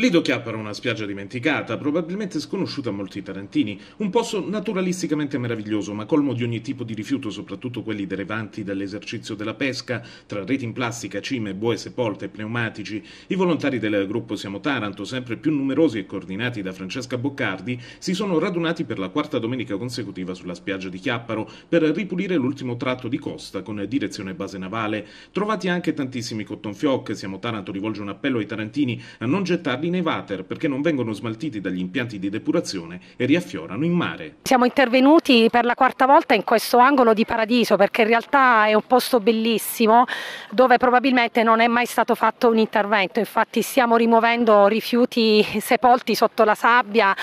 Lido Chiappa era una spiaggia dimenticata, probabilmente sconosciuta a molti tarantini, un posto naturalisticamente meraviglioso, ma colmo di ogni tipo di rifiuto, soprattutto quelli derivanti dall'esercizio della pesca, tra reti in plastica, cime, boe sepolte pneumatici. I volontari del gruppo Siamo Taranto, sempre più numerosi e coordinati da Francesca Boccardi, si sono radunati per la quarta domenica consecutiva sulla spiaggia di Chiapparo per ripulire l'ultimo tratto di costa con direzione base navale. Trovati anche tantissimi cotton fioc, Siamo Taranto rivolge un appello ai tarantini a non gettarli nei water perché non vengono smaltiti dagli impianti di depurazione e riaffiorano in mare. Siamo intervenuti per la quarta volta in questo angolo di paradiso perché in realtà è un posto bellissimo dove probabilmente non è mai stato fatto un intervento, infatti stiamo rimuovendo rifiuti sepolti sotto la sabbia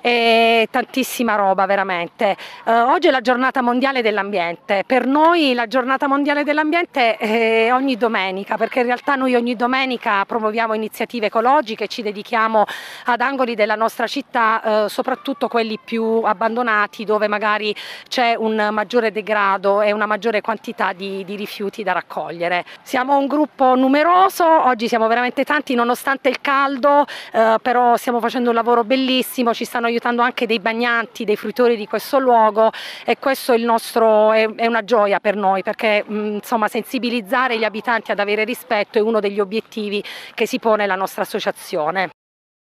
e tantissima roba veramente. Eh, oggi è la giornata mondiale dell'ambiente, per noi la giornata mondiale dell'ambiente eh, è ogni domenica perché in realtà noi ogni domenica promuoviamo iniziative ecologiche, ci dedichiamo ad angoli della nostra città, eh, soprattutto quelli più abbandonati dove magari c'è un maggiore degrado e una maggiore quantità di, di rifiuti da raccogliere. Siamo un gruppo numeroso, oggi siamo veramente tanti nonostante il caldo, eh, però stiamo facendo un lavoro bellissimo, ci stanno aiutando anche dei bagnanti, dei fruitori di questo luogo e questo è, nostro, è, è una gioia per noi perché mm, insomma, sensibilizzare gli abitanti ad avere rispetto è uno degli obiettivi che si pone la nostra associazione.